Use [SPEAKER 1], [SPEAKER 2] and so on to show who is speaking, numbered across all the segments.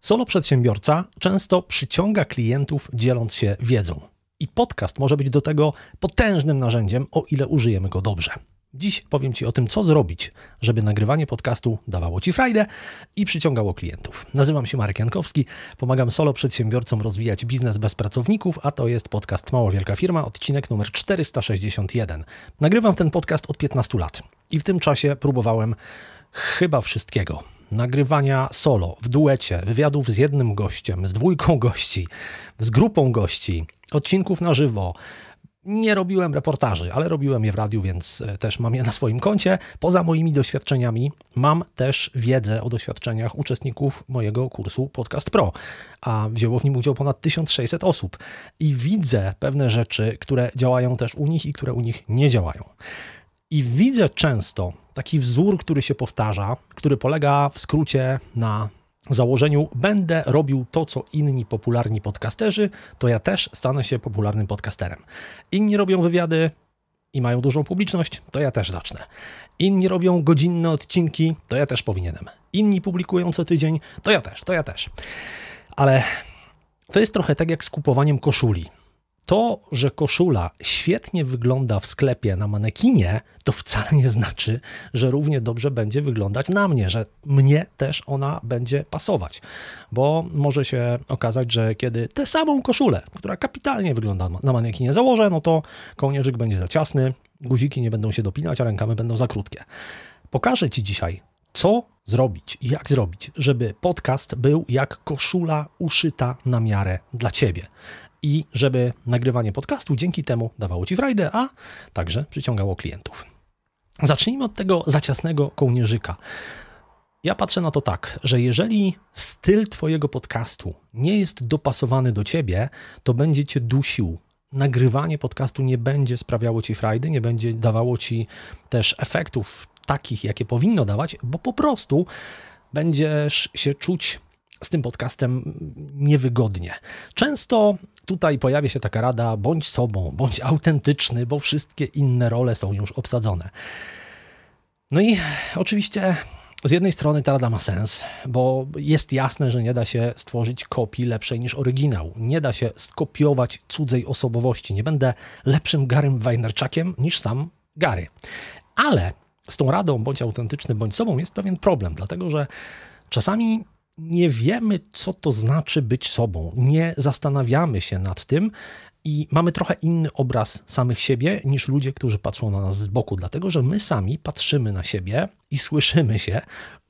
[SPEAKER 1] Solo przedsiębiorca często przyciąga klientów dzieląc się wiedzą. I podcast może być do tego potężnym narzędziem, o ile użyjemy go dobrze. Dziś powiem Ci o tym, co zrobić, żeby nagrywanie podcastu dawało Ci frajdę i przyciągało klientów. Nazywam się Marek Jankowski, pomagam solo przedsiębiorcom rozwijać biznes bez pracowników, a to jest podcast Mała Wielka Firma, odcinek numer 461. Nagrywam ten podcast od 15 lat i w tym czasie próbowałem chyba wszystkiego nagrywania solo, w duecie, wywiadów z jednym gościem, z dwójką gości, z grupą gości, odcinków na żywo. Nie robiłem reportaży, ale robiłem je w radiu, więc e, też mam je na swoim koncie. Poza moimi doświadczeniami mam też wiedzę o doświadczeniach uczestników mojego kursu Podcast Pro, a wzięło w nim udział ponad 1600 osób i widzę pewne rzeczy, które działają też u nich i które u nich nie działają. I widzę często taki wzór, który się powtarza, który polega w skrócie na założeniu będę robił to, co inni popularni podcasterzy, to ja też stanę się popularnym podcasterem. Inni robią wywiady i mają dużą publiczność, to ja też zacznę. Inni robią godzinne odcinki, to ja też powinienem. Inni publikują co tydzień, to ja też, to ja też. Ale to jest trochę tak jak z kupowaniem koszuli to, że koszula świetnie wygląda w sklepie na manekinie, to wcale nie znaczy, że równie dobrze będzie wyglądać na mnie, że mnie też ona będzie pasować. Bo może się okazać, że kiedy tę samą koszulę, która kapitalnie wygląda na manekinie, założę, no to kołnierzyk będzie za ciasny, guziki nie będą się dopinać, a rękawy będą za krótkie. Pokażę Ci dzisiaj, co zrobić, i jak zrobić, żeby podcast był jak koszula uszyta na miarę dla Ciebie i żeby nagrywanie podcastu dzięki temu dawało Ci frajdę, a także przyciągało klientów. Zacznijmy od tego zaciasnego kołnierzyka. Ja patrzę na to tak, że jeżeli styl Twojego podcastu nie jest dopasowany do Ciebie, to będzie Cię dusił. Nagrywanie podcastu nie będzie sprawiało Ci frajdy, nie będzie dawało Ci też efektów takich, jakie powinno dawać, bo po prostu będziesz się czuć z tym podcastem niewygodnie. Często tutaj pojawia się taka rada: bądź sobą, bądź autentyczny, bo wszystkie inne role są już obsadzone. No i oczywiście. Z jednej strony ta rada ma sens, bo jest jasne, że nie da się stworzyć kopii lepszej niż oryginał. Nie da się skopiować cudzej osobowości. Nie będę lepszym Garym Wajnerczakiem niż sam Gary. Ale z tą radą bądź autentyczny, bądź sobą jest pewien problem, dlatego że czasami nie wiemy, co to znaczy być sobą, nie zastanawiamy się nad tym, i mamy trochę inny obraz samych siebie niż ludzie, którzy patrzą na nas z boku, dlatego że my sami patrzymy na siebie i słyszymy się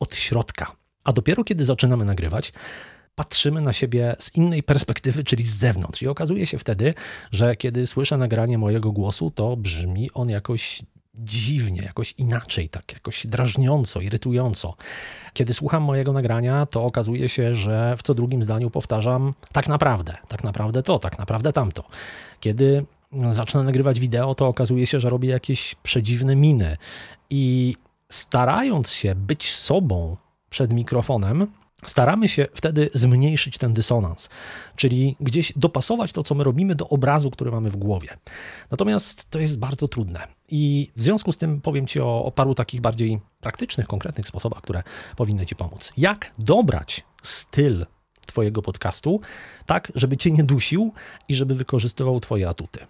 [SPEAKER 1] od środka. A dopiero kiedy zaczynamy nagrywać, patrzymy na siebie z innej perspektywy, czyli z zewnątrz. I okazuje się wtedy, że kiedy słyszę nagranie mojego głosu, to brzmi on jakoś dziwnie, jakoś inaczej, tak jakoś drażniąco, irytująco. Kiedy słucham mojego nagrania, to okazuje się, że w co drugim zdaniu powtarzam tak naprawdę, tak naprawdę to, tak naprawdę tamto. Kiedy zacznę nagrywać wideo, to okazuje się, że robię jakieś przedziwne miny i starając się być sobą przed mikrofonem, Staramy się wtedy zmniejszyć ten dysonans, czyli gdzieś dopasować to, co my robimy, do obrazu, który mamy w głowie. Natomiast to jest bardzo trudne. I w związku z tym powiem Ci o, o paru takich bardziej praktycznych, konkretnych sposobach, które powinny Ci pomóc. Jak dobrać styl Twojego podcastu, tak, żeby Cię nie dusił i żeby wykorzystywał Twoje atuty.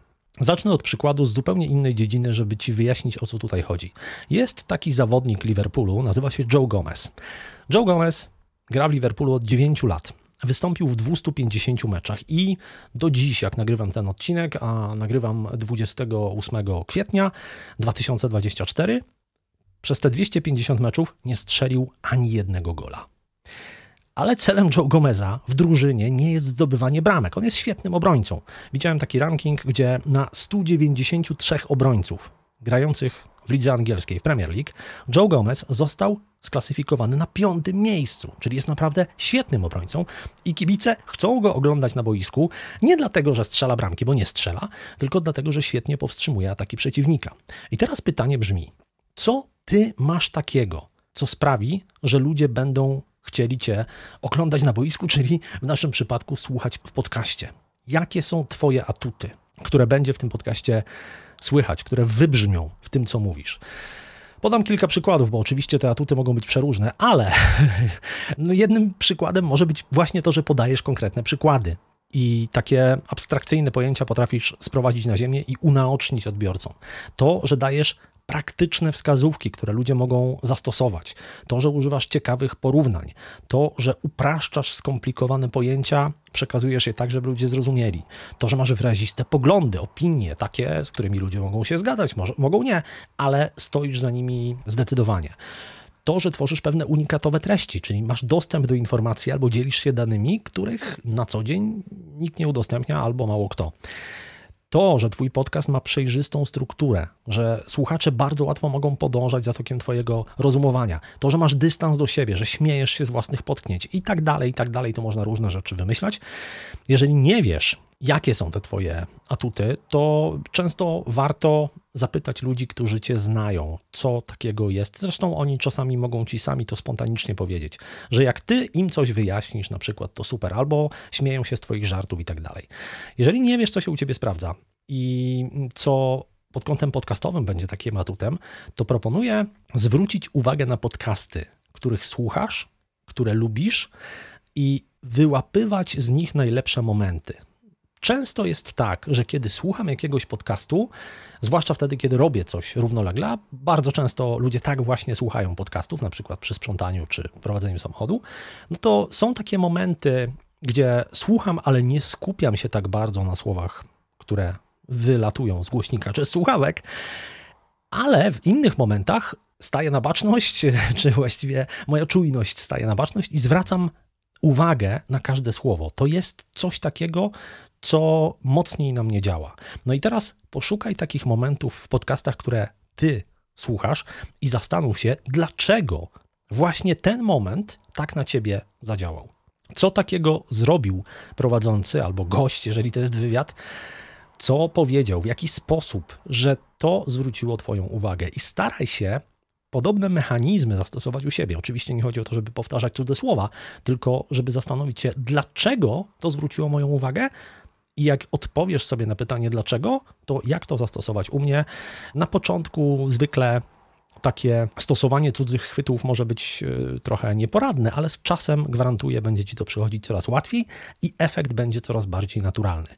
[SPEAKER 1] Zacznę od przykładu z zupełnie innej dziedziny, żeby Ci wyjaśnić, o co tutaj chodzi. Jest taki zawodnik Liverpoolu, nazywa się Joe Gomez. Joe Gomez gra w Liverpoolu od 9 lat. Wystąpił w 250 meczach i do dziś, jak nagrywam ten odcinek, a nagrywam 28 kwietnia 2024, przez te 250 meczów nie strzelił ani jednego gola. Ale celem Joe Gomeza w drużynie nie jest zdobywanie bramek. On jest świetnym obrońcą. Widziałem taki ranking, gdzie na 193 obrońców grających w lidze angielskiej, w Premier League, Joe Gomez został sklasyfikowany na piątym miejscu, czyli jest naprawdę świetnym obrońcą i kibice chcą go oglądać na boisku nie dlatego, że strzela bramki, bo nie strzela, tylko dlatego, że świetnie powstrzymuje ataki przeciwnika. I teraz pytanie brzmi, co ty masz takiego, co sprawi, że ludzie będą chcieli cię oglądać na boisku, czyli w naszym przypadku słuchać w podcaście? Jakie są twoje atuty, które będzie w tym podcaście słychać, które wybrzmią w tym, co mówisz. Podam kilka przykładów, bo oczywiście te atuty mogą być przeróżne, ale no, jednym przykładem może być właśnie to, że podajesz konkretne przykłady i takie abstrakcyjne pojęcia potrafisz sprowadzić na ziemię i unaocznić odbiorcom. To, że dajesz praktyczne wskazówki, które ludzie mogą zastosować. To, że używasz ciekawych porównań, to, że upraszczasz skomplikowane pojęcia, przekazujesz je tak, żeby ludzie zrozumieli. To, że masz wyraziste poglądy, opinie, takie, z którymi ludzie mogą się zgadzać, może, mogą nie, ale stoisz za nimi zdecydowanie to, że tworzysz pewne unikatowe treści, czyli masz dostęp do informacji albo dzielisz się danymi, których na co dzień nikt nie udostępnia albo mało kto. To, że Twój podcast ma przejrzystą strukturę, że słuchacze bardzo łatwo mogą podążać za tokiem Twojego rozumowania, to, że masz dystans do siebie, że śmiejesz się z własnych potknięć i tak dalej, i tak dalej, to można różne rzeczy wymyślać. Jeżeli nie wiesz, jakie są te Twoje atuty, to często warto zapytać ludzi, którzy Cię znają, co takiego jest. Zresztą oni czasami mogą Ci sami to spontanicznie powiedzieć, że jak Ty im coś wyjaśnisz, na przykład, to super, albo śmieją się z Twoich żartów i tak dalej. Jeżeli nie wiesz, co się u Ciebie sprawdza i co pod kątem podcastowym będzie takim atutem, to proponuję zwrócić uwagę na podcasty, których słuchasz, które lubisz i wyłapywać z nich najlepsze momenty. Często jest tak, że kiedy słucham jakiegoś podcastu, zwłaszcza wtedy, kiedy robię coś równolegle, bardzo często ludzie tak właśnie słuchają podcastów, na przykład przy sprzątaniu czy prowadzeniu samochodu, no to są takie momenty, gdzie słucham, ale nie skupiam się tak bardzo na słowach, które wylatują z głośnika czy z słuchawek, ale w innych momentach staję na baczność, czy właściwie moja czujność staje na baczność i zwracam uwagę na każde słowo. To jest coś takiego, co mocniej na mnie działa. No i teraz poszukaj takich momentów w podcastach, które ty słuchasz i zastanów się, dlaczego właśnie ten moment tak na ciebie zadziałał. Co takiego zrobił prowadzący albo gość, jeżeli to jest wywiad, co powiedział, w jaki sposób, że to zwróciło Twoją uwagę. I staraj się podobne mechanizmy zastosować u siebie. Oczywiście nie chodzi o to, żeby powtarzać cudze słowa, tylko żeby zastanowić się, dlaczego to zwróciło moją uwagę, i jak odpowiesz sobie na pytanie dlaczego, to jak to zastosować? U mnie na początku zwykle takie stosowanie cudzych chwytów może być e, trochę nieporadne, ale z czasem gwarantuję, będzie ci to przychodzić coraz łatwiej i efekt będzie coraz bardziej naturalny.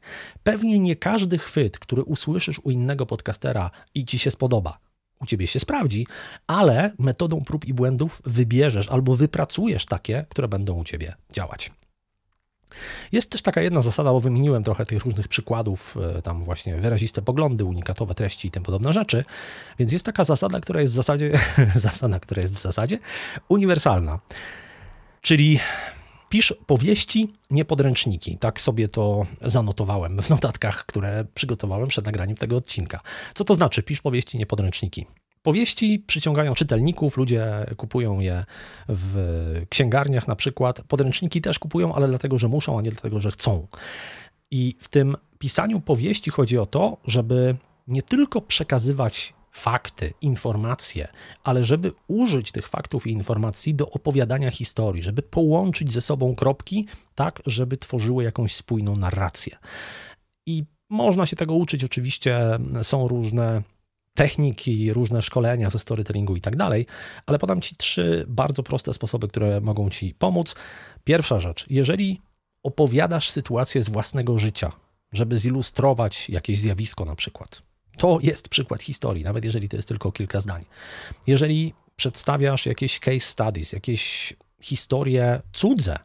[SPEAKER 1] Pewnie nie każdy chwyt, który usłyszysz u innego podcastera i ci się spodoba, u ciebie się sprawdzi, ale metodą prób i błędów wybierzesz albo wypracujesz takie, które będą u ciebie działać. Jest też taka jedna zasada, bo wymieniłem trochę tych różnych przykładów, e, tam właśnie wyraziste poglądy, unikatowe treści i tym podobne rzeczy, więc jest taka zasada, która jest w zasadzie, zasada, która jest w zasadzie uniwersalna. Czyli pisz powieści, nie podręczniki. Tak sobie to zanotowałem w notatkach, które przygotowałem przed nagraniem tego odcinka. Co to znaczy? Pisz powieści, nie podręczniki. Powieści przyciągają czytelników, ludzie kupują je w księgarniach na przykład. Podręczniki też kupują, ale dlatego, że muszą, a nie dlatego, że chcą. I w tym pisaniu powieści chodzi o to, żeby nie tylko przekazywać fakty, informacje, ale żeby użyć tych faktów i informacji do opowiadania historii, żeby połączyć ze sobą kropki, tak, żeby tworzyły jakąś spójną narrację. I można się tego uczyć, oczywiście są różne techniki, różne szkolenia ze storytellingu i tak dalej, ale podam Ci trzy bardzo proste sposoby, które mogą Ci pomóc. Pierwsza rzecz, jeżeli opowiadasz sytuację z własnego życia, żeby zilustrować jakieś zjawisko na przykład. To jest przykład historii, nawet jeżeli to jest tylko kilka zdań. Jeżeli przedstawiasz jakieś case studies, jakieś historie cudze,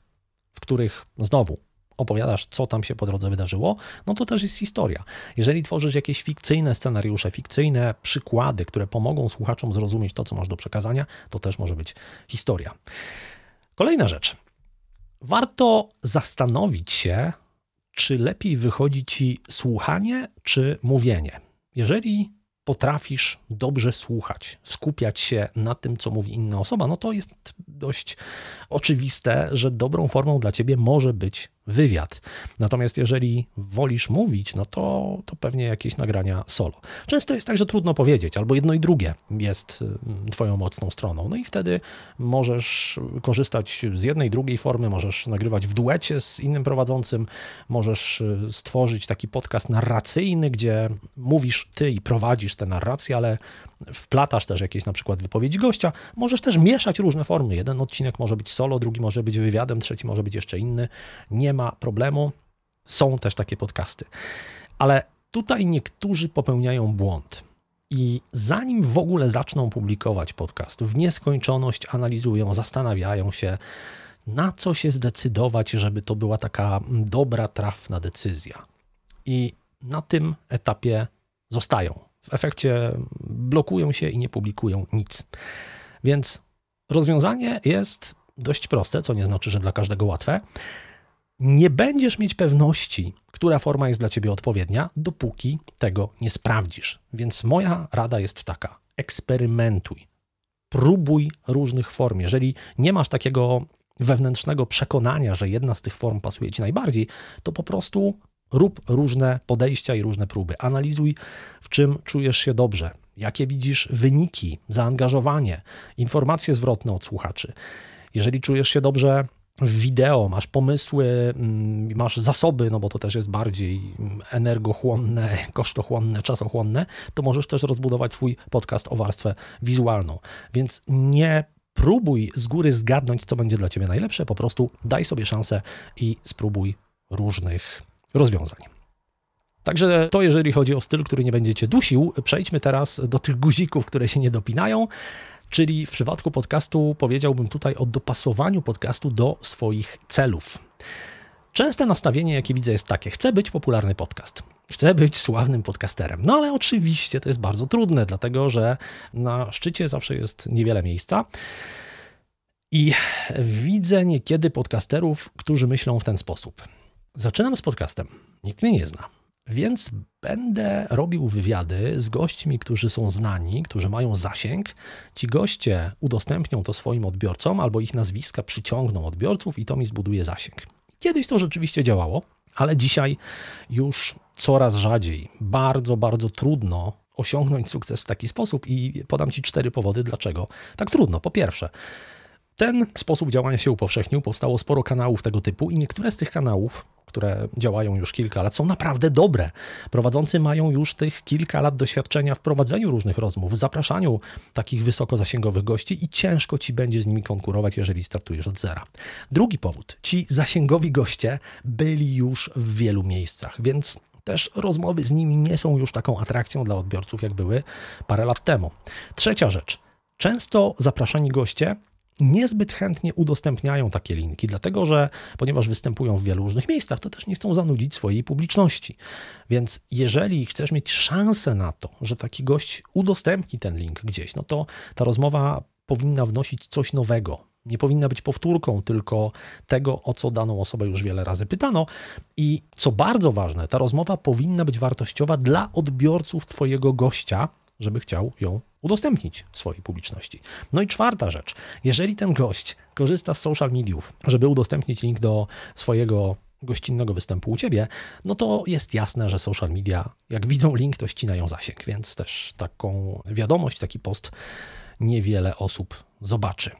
[SPEAKER 1] w których znowu opowiadasz, co tam się po drodze wydarzyło, no to też jest historia. Jeżeli tworzysz jakieś fikcyjne scenariusze, fikcyjne przykłady, które pomogą słuchaczom zrozumieć to, co masz do przekazania, to też może być historia. Kolejna rzecz. Warto zastanowić się, czy lepiej wychodzi ci słuchanie, czy mówienie. Jeżeli potrafisz dobrze słuchać, skupiać się na tym, co mówi inna osoba, no to jest dość oczywiste, że dobrą formą dla ciebie może być wywiad. Natomiast jeżeli wolisz mówić, no to, to pewnie jakieś nagrania solo. Często jest tak, że trudno powiedzieć, albo jedno i drugie jest y, twoją mocną stroną. No i wtedy możesz korzystać z jednej, drugiej formy, możesz nagrywać w duecie z innym prowadzącym, możesz y, stworzyć taki podcast narracyjny, gdzie mówisz ty i prowadzisz tę narrację, ale wplatasz też jakieś na przykład wypowiedź gościa, możesz też mieszać różne formy. Jeden odcinek może być solo, drugi może być wywiadem, trzeci może być jeszcze inny. Nie ma problemu. Są też takie podcasty. Ale tutaj niektórzy popełniają błąd. I zanim w ogóle zaczną publikować podcast, w nieskończoność analizują, zastanawiają się, na co się zdecydować, żeby to była taka dobra, trafna decyzja. I na tym etapie zostają w efekcie blokują się i nie publikują nic. Więc rozwiązanie jest dość proste, co nie znaczy, że dla każdego łatwe. Nie będziesz mieć pewności, która forma jest dla ciebie odpowiednia, dopóki tego nie sprawdzisz. Więc moja rada jest taka: eksperymentuj. Próbuj różnych form. Jeżeli nie masz takiego wewnętrznego przekonania, że jedna z tych form pasuje ci najbardziej, to po prostu Rób różne podejścia i różne próby. Analizuj, w czym czujesz się dobrze, jakie widzisz wyniki, zaangażowanie, informacje zwrotne od słuchaczy. Jeżeli czujesz się dobrze w wideo, masz pomysły, mm, masz zasoby, no bo to też jest bardziej mm, energochłonne, kosztochłonne, czasochłonne, to możesz też rozbudować swój podcast o warstwę wizualną. Więc nie próbuj z góry zgadnąć, co będzie dla ciebie najlepsze, po prostu daj sobie szansę i spróbuj różnych rozwiązań. Także to jeżeli chodzi o styl, który nie będziecie dusił, przejdźmy teraz do tych guzików, które się nie dopinają, czyli w przypadku podcastu powiedziałbym tutaj o dopasowaniu podcastu do swoich celów. Częste nastawienie, jakie widzę, jest takie: chcę być popularny podcast. Chcę być sławnym podcasterem. No ale oczywiście to jest bardzo trudne, dlatego że na szczycie zawsze jest niewiele miejsca. I widzę niekiedy podcasterów, którzy myślą w ten sposób. Zaczynam z podcastem. Nikt mnie nie zna. Więc będę robił wywiady z gośćmi, którzy są znani, którzy mają zasięg. Ci goście udostępnią to swoim odbiorcom albo ich nazwiska przyciągną odbiorców i to mi zbuduje zasięg. Kiedyś to rzeczywiście działało, ale dzisiaj już coraz rzadziej, bardzo, bardzo trudno osiągnąć sukces w taki sposób i podam Ci cztery powody, dlaczego tak trudno. Po pierwsze, ten sposób działania się upowszechnił, powstało sporo kanałów tego typu i niektóre z tych kanałów, które działają już kilka lat, są naprawdę dobre. Prowadzący mają już tych kilka lat doświadczenia w prowadzeniu różnych rozmów, w zapraszaniu takich wysokozasięgowych gości i ciężko ci będzie z nimi konkurować, jeżeli startujesz od zera. Drugi powód. Ci zasięgowi goście byli już w wielu miejscach, więc też rozmowy z nimi nie są już taką atrakcją dla odbiorców, jak były parę lat temu. Trzecia rzecz. Często zapraszani goście niezbyt chętnie udostępniają takie linki, dlatego że ponieważ występują w wielu różnych miejscach, to też nie chcą zanudzić swojej publiczności. Więc jeżeli chcesz mieć szansę na to, że taki gość udostępni ten link gdzieś, no to ta rozmowa powinna wnosić coś nowego. Nie powinna być powtórką tylko tego, o co daną osobę już wiele razy pytano. I co bardzo ważne, ta rozmowa powinna być wartościowa dla odbiorców Twojego gościa, żeby chciał ją udostępnić swojej publiczności. No i czwarta rzecz, jeżeli ten gość korzysta z social mediów, żeby udostępnić link do swojego gościnnego występu u ciebie, no to jest jasne, że social media, jak widzą link, to ścinają zasięg, więc też taką wiadomość, taki post niewiele osób zobaczy.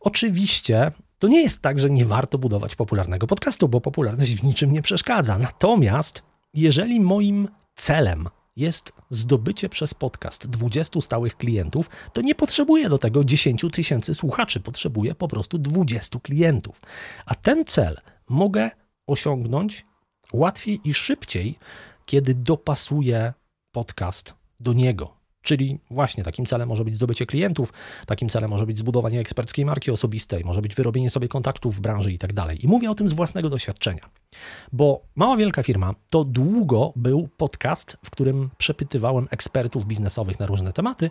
[SPEAKER 1] Oczywiście to nie jest tak, że nie warto budować popularnego podcastu, bo popularność w niczym nie przeszkadza. Natomiast jeżeli moim celem jest zdobycie przez podcast 20 stałych klientów, to nie potrzebuje do tego 10 tysięcy słuchaczy, potrzebuje po prostu 20 klientów. A ten cel mogę osiągnąć łatwiej i szybciej, kiedy dopasuję podcast do niego. Czyli właśnie takim celem może być zdobycie klientów, takim celem może być zbudowanie eksperckiej marki osobistej, może być wyrobienie sobie kontaktów w branży i tak dalej. I mówię o tym z własnego doświadczenia, bo Mała Wielka Firma to długo był podcast, w którym przepytywałem ekspertów biznesowych na różne tematy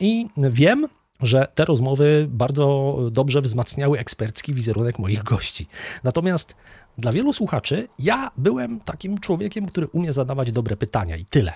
[SPEAKER 1] i wiem, że te rozmowy bardzo dobrze wzmacniały ekspercki wizerunek moich gości. Natomiast dla wielu słuchaczy ja byłem takim człowiekiem, który umie zadawać dobre pytania i tyle.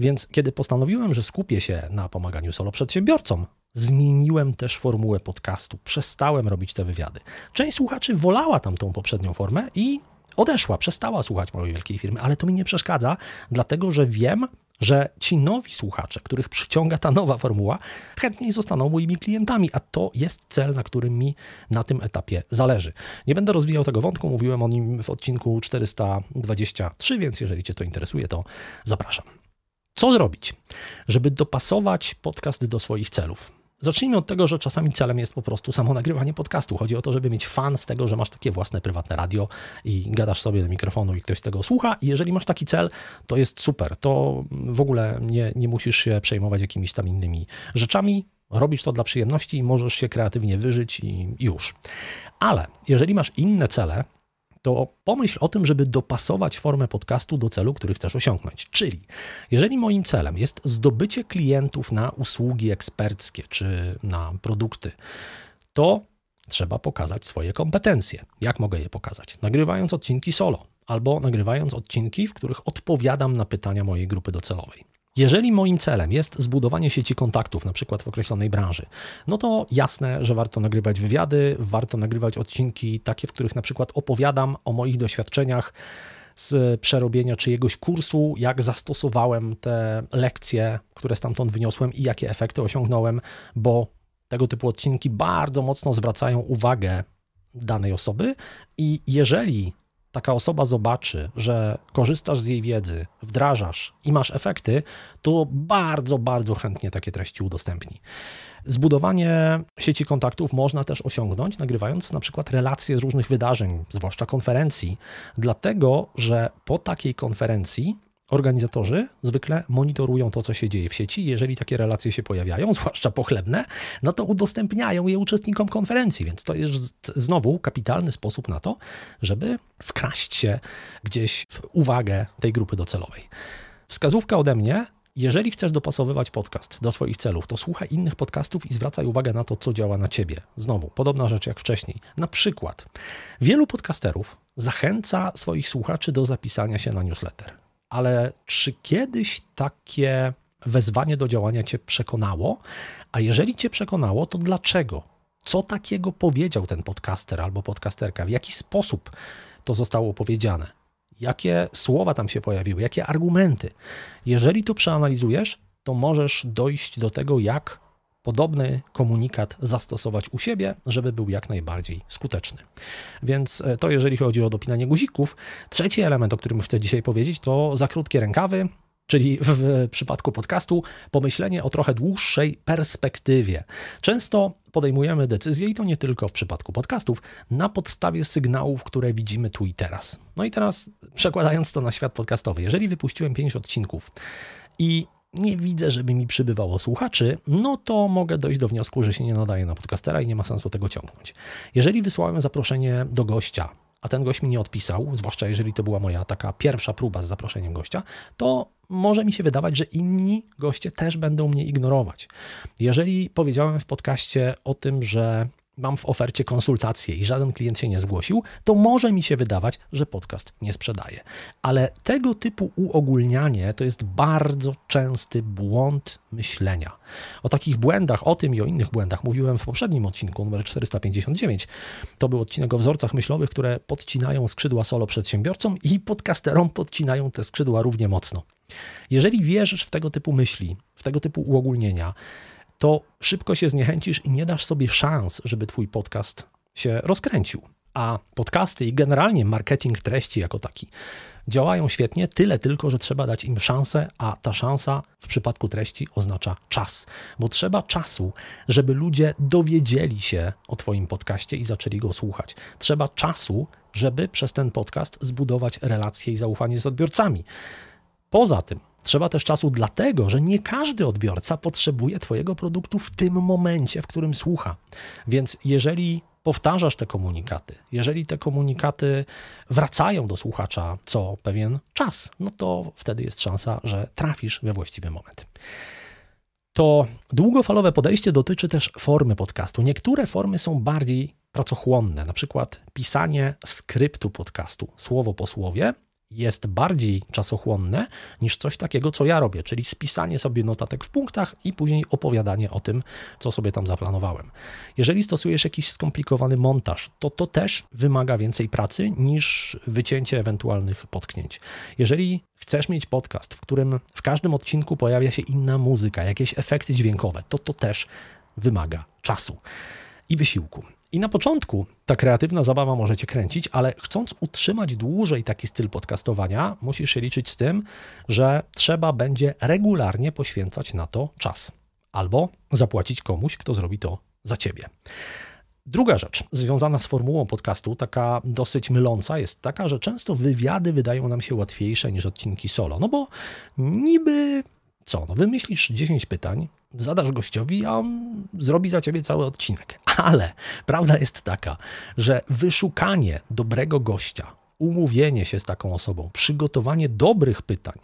[SPEAKER 1] Więc kiedy postanowiłem, że skupię się na pomaganiu solo przedsiębiorcom, zmieniłem też formułę podcastu. Przestałem robić te wywiady. Część słuchaczy wolała tamtą poprzednią formę i odeszła, przestała słuchać mojej wielkiej firmy, ale to mi nie przeszkadza, dlatego że wiem, że ci nowi słuchacze, których przyciąga ta nowa formuła, chętniej zostaną moimi klientami, a to jest cel, na którym mi na tym etapie zależy. Nie będę rozwijał tego wątku, mówiłem o nim w odcinku 423, więc jeżeli Cię to interesuje, to zapraszam. Co zrobić, żeby dopasować podcast do swoich celów? Zacznijmy od tego, że czasami celem jest po prostu samo nagrywanie podcastu. Chodzi o to, żeby mieć fan z tego, że masz takie własne prywatne radio i gadasz sobie do mikrofonu i ktoś z tego słucha. I jeżeli masz taki cel, to jest super. To w ogóle nie, nie musisz się przejmować jakimiś tam innymi rzeczami. Robisz to dla przyjemności, możesz się kreatywnie wyżyć i już. Ale jeżeli masz inne cele, to pomyśl o tym, żeby dopasować formę podcastu do celu, który chcesz osiągnąć. Czyli, jeżeli moim celem jest zdobycie klientów na usługi eksperckie czy na produkty, to trzeba pokazać swoje kompetencje. Jak mogę je pokazać? Nagrywając odcinki solo albo nagrywając odcinki, w których odpowiadam na pytania mojej grupy docelowej. Jeżeli moim celem jest zbudowanie sieci kontaktów, na przykład w określonej branży, no to jasne, że warto nagrywać wywiady, warto nagrywać odcinki takie, w których na przykład opowiadam o moich doświadczeniach z przerobienia czyjegoś kursu, jak zastosowałem te lekcje, które stamtąd wyniosłem i jakie efekty osiągnąłem, bo tego typu odcinki bardzo mocno zwracają uwagę danej osoby i jeżeli taka osoba zobaczy, że korzystasz z jej wiedzy, wdrażasz i masz efekty, to bardzo, bardzo chętnie takie treści udostępni. Zbudowanie sieci kontaktów można też osiągnąć, nagrywając na przykład relacje z różnych wydarzeń, zwłaszcza konferencji, dlatego że po takiej konferencji Organizatorzy zwykle monitorują to, co się dzieje w sieci. Jeżeli takie relacje się pojawiają, zwłaszcza pochlebne, no to udostępniają je uczestnikom konferencji, więc to jest znowu kapitalny sposób na to, żeby wkraść się gdzieś w uwagę tej grupy docelowej. Wskazówka ode mnie, jeżeli chcesz dopasowywać podcast do swoich celów, to słuchaj innych podcastów i zwracaj uwagę na to, co działa na ciebie. Znowu, podobna rzecz jak wcześniej. Na przykład, wielu podcasterów zachęca swoich słuchaczy do zapisania się na newsletter ale czy kiedyś takie wezwanie do działania cię przekonało? A jeżeli cię przekonało, to dlaczego? Co takiego powiedział ten podcaster albo podcasterka? W jaki sposób to zostało powiedziane? Jakie słowa tam się pojawiły? Jakie argumenty? Jeżeli to przeanalizujesz, to możesz dojść do tego, jak podobny komunikat zastosować u siebie, żeby był jak najbardziej skuteczny. Więc e, to jeżeli chodzi o dopinanie guzików. Trzeci element, o którym chcę dzisiaj powiedzieć, to za krótkie rękawy, czyli w przypadku podcastu pomyślenie o trochę dłuższej perspektywie. Często podejmujemy decyzje, i to nie tylko w przypadku podcastów, na podstawie sygnałów, które widzimy tu i teraz. No i teraz przekładając to na świat podcastowy, jeżeli wypuściłem 5 odcinków i nie widzę, żeby mi przybywało słuchaczy, no to mogę dojść do wniosku, że się nie nadaje na podcastera i nie ma sensu tego ciągnąć. Jeżeli wysłałem zaproszenie do gościa, a ten gość mi nie odpisał, zwłaszcza jeżeli to była moja taka pierwsza próba z zaproszeniem gościa, to może mi się wydawać, że inni goście też będą mnie ignorować. Jeżeli powiedziałem w podcaście o tym, że mam w ofercie konsultacje i żaden klient się nie zgłosił, to może mi się wydawać, że podcast nie sprzedaje. Ale tego typu uogólnianie to jest bardzo częsty błąd myślenia. O takich błędach, o tym i o innych błędach mówiłem w poprzednim odcinku numer 459. To był odcinek o wzorcach myślowych, które podcinają skrzydła solo przedsiębiorcom i podcasterom podcinają te skrzydła równie mocno. Jeżeli wierzysz w tego typu myśli, w tego typu uogólnienia, to szybko się zniechęcisz i nie dasz sobie szans, żeby twój podcast się rozkręcił. A podcasty i generalnie marketing treści jako taki działają świetnie, tyle tylko, że trzeba dać im szansę, a ta szansa w przypadku treści oznacza czas, bo trzeba czasu, żeby ludzie dowiedzieli się o Twoim podcaście i zaczęli go słuchać. Trzeba czasu, żeby przez ten podcast zbudować relacje i zaufanie z odbiorcami. Poza tym, Trzeba też czasu dlatego, że nie każdy odbiorca potrzebuje Twojego produktu w tym momencie, w którym słucha. Więc jeżeli powtarzasz te komunikaty, jeżeli te komunikaty wracają do słuchacza co pewien czas, no to wtedy jest szansa, że trafisz we właściwy moment to długofalowe podejście dotyczy też formy podcastu. Niektóre formy są bardziej pracochłonne, na przykład pisanie skryptu podcastu słowo po słowie, jest bardziej czasochłonne niż coś takiego, co ja robię, czyli spisanie sobie notatek w punktach i później opowiadanie o tym, co sobie tam zaplanowałem. Jeżeli stosujesz jakiś skomplikowany montaż, to to też wymaga więcej pracy niż wycięcie ewentualnych potknięć. Jeżeli chcesz mieć podcast, w którym w każdym odcinku pojawia się inna muzyka, jakieś efekty dźwiękowe, to to też wymaga czasu i wysiłku. I na początku ta kreatywna zabawa może cię kręcić, ale chcąc utrzymać dłużej taki styl podcastowania, musisz się liczyć z tym, że trzeba będzie regularnie poświęcać na to czas albo zapłacić komuś, kto zrobi to za ciebie. Druga rzecz związana z formułą podcastu, taka dosyć myląca, jest taka, że często wywiady wydają nam się łatwiejsze niż odcinki solo. No bo niby co? No wymyślisz 10 pytań, zadasz gościowi, a on zrobi za ciebie cały odcinek. Ale prawda jest taka, że wyszukanie dobrego gościa, umówienie się z taką osobą, przygotowanie dobrych pytań,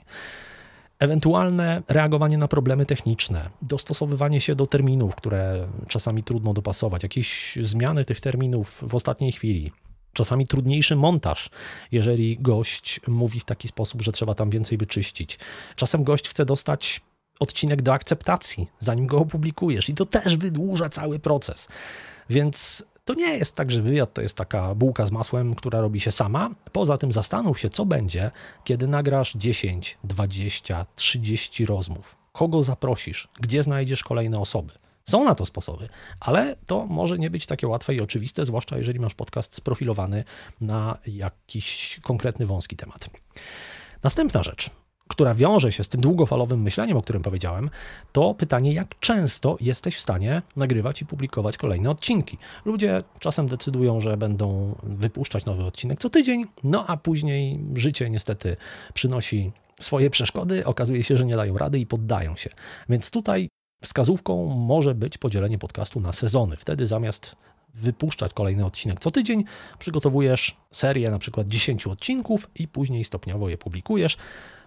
[SPEAKER 1] Ewentualne reagowanie na problemy techniczne, dostosowywanie się do terminów, które czasami trudno dopasować, jakieś zmiany tych terminów w ostatniej chwili, czasami trudniejszy montaż, jeżeli gość mówi w taki sposób, że trzeba tam więcej wyczyścić. Czasem gość chce dostać odcinek do akceptacji, zanim go opublikujesz, i to też wydłuża cały proces. Więc to nie jest tak, że wywiad to jest taka bułka z masłem, która robi się sama. Poza tym zastanów się, co będzie, kiedy nagrasz 10, 20, 30 rozmów. Kogo zaprosisz? Gdzie znajdziesz kolejne osoby? Są na to sposoby, ale to może nie być takie łatwe i oczywiste, zwłaszcza jeżeli masz podcast sprofilowany na jakiś konkretny wąski temat. Następna rzecz, która wiąże się z tym długofalowym myśleniem, o którym powiedziałem, to pytanie, jak często jesteś w stanie nagrywać i publikować kolejne odcinki. Ludzie czasem decydują, że będą wypuszczać nowy odcinek co tydzień, no a później życie niestety przynosi swoje przeszkody, okazuje się, że nie dają rady i poddają się. Więc tutaj Wskazówką może być podzielenie podcastu na sezony. Wtedy zamiast wypuszczać kolejny odcinek co tydzień, przygotowujesz serię na przykład 10 odcinków i później stopniowo je publikujesz.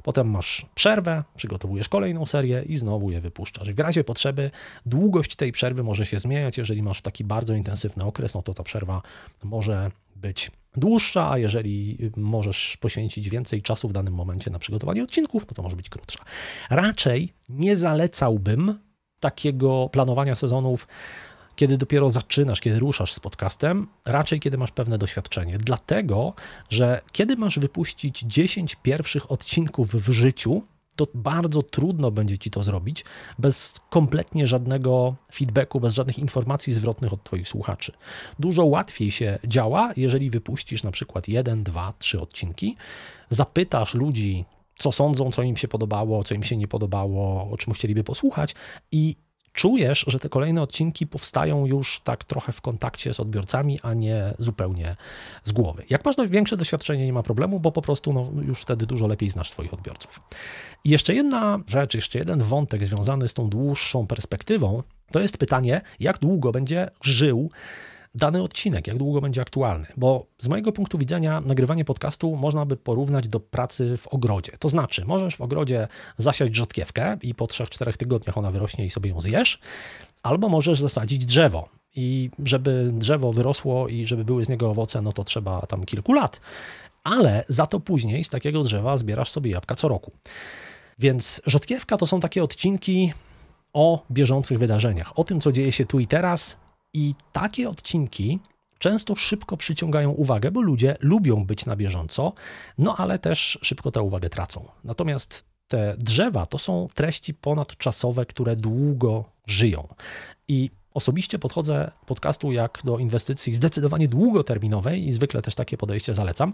[SPEAKER 1] Potem masz przerwę, przygotowujesz kolejną serię i znowu je wypuszczasz. W razie potrzeby długość tej przerwy może się zmieniać. Jeżeli masz taki bardzo intensywny okres, no to ta przerwa może być dłuższa, a jeżeli możesz poświęcić więcej czasu w danym momencie na przygotowanie odcinków, no to może być krótsza. Raczej nie zalecałbym takiego planowania sezonów, kiedy dopiero zaczynasz, kiedy ruszasz z podcastem, raczej kiedy masz pewne doświadczenie. Dlatego, że kiedy masz wypuścić 10 pierwszych odcinków w życiu, to bardzo trudno będzie ci to zrobić bez kompletnie żadnego feedbacku, bez żadnych informacji zwrotnych od Twoich słuchaczy. Dużo łatwiej się działa, jeżeli wypuścisz na przykład 1, 2, 3 odcinki, zapytasz ludzi, co sądzą, co im się podobało, co im się nie podobało, o czym chcieliby posłuchać i czujesz, że te kolejne odcinki powstają już tak trochę w kontakcie z odbiorcami, a nie zupełnie z głowy. Jak masz większe doświadczenie, nie ma problemu, bo po prostu no, już wtedy dużo lepiej znasz swoich odbiorców. I jeszcze jedna rzecz, jeszcze jeden wątek związany z tą dłuższą perspektywą, to jest pytanie, jak długo będzie żył dany odcinek, jak długo będzie aktualny, bo z mojego punktu widzenia nagrywanie podcastu można by porównać do pracy w ogrodzie. To znaczy, możesz w ogrodzie zasiać rzodkiewkę i po 3-4 tygodniach ona wyrośnie i sobie ją zjesz, albo możesz zasadzić drzewo i żeby drzewo wyrosło i żeby były z niego owoce, no to trzeba tam kilku lat. Ale za to później z takiego drzewa zbierasz sobie jabłka co roku. Więc rzodkiewka to są takie odcinki o bieżących wydarzeniach, o tym, co dzieje się tu i teraz, i takie odcinki często szybko przyciągają uwagę, bo ludzie lubią być na bieżąco, no ale też szybko tę uwagę tracą. Natomiast te drzewa to są treści ponadczasowe, które długo żyją. I Osobiście podchodzę podcastu jak do inwestycji zdecydowanie długoterminowej i zwykle też takie podejście zalecam,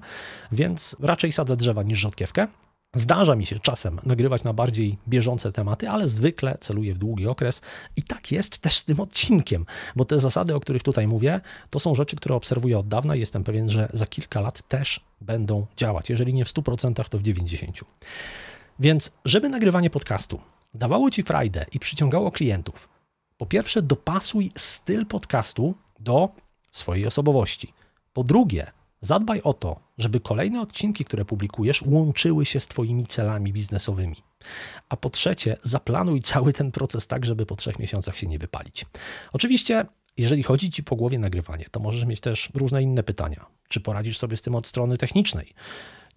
[SPEAKER 1] więc raczej sadzę drzewa niż rzodkiewkę. Zdarza mi się czasem nagrywać na bardziej bieżące tematy, ale zwykle celuję w długi okres i tak jest też z tym odcinkiem, bo te zasady, o których tutaj mówię, to są rzeczy, które obserwuję od dawna i jestem pewien, że za kilka lat też będą działać. Jeżeli nie w 100%, to w 90%. Więc, żeby nagrywanie podcastu dawało ci frajdę i przyciągało klientów, po pierwsze, dopasuj styl podcastu do swojej osobowości. Po drugie, zadbaj o to, żeby kolejne odcinki, które publikujesz, łączyły się z Twoimi celami biznesowymi. A po trzecie, zaplanuj cały ten proces tak, żeby po trzech miesiącach się nie wypalić. Oczywiście, jeżeli chodzi Ci po głowie nagrywanie, to możesz mieć też różne inne pytania. Czy poradzisz sobie z tym od strony technicznej?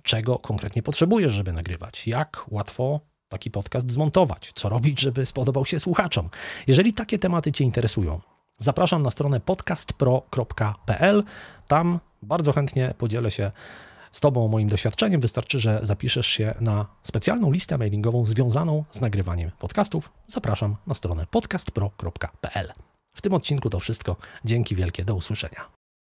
[SPEAKER 1] Czego konkretnie potrzebujesz, żeby nagrywać? Jak łatwo taki podcast zmontować? Co robić, żeby spodobał się słuchaczom? Jeżeli takie tematy Cię interesują, zapraszam na stronę podcastpro.pl. Tam bardzo chętnie podzielę się z Tobą moim doświadczeniem. Wystarczy, że zapiszesz się na specjalną listę mailingową związaną z nagrywaniem podcastów. Zapraszam na stronę podcastpro.pl. W tym odcinku to wszystko. Dzięki wielkie, do usłyszenia.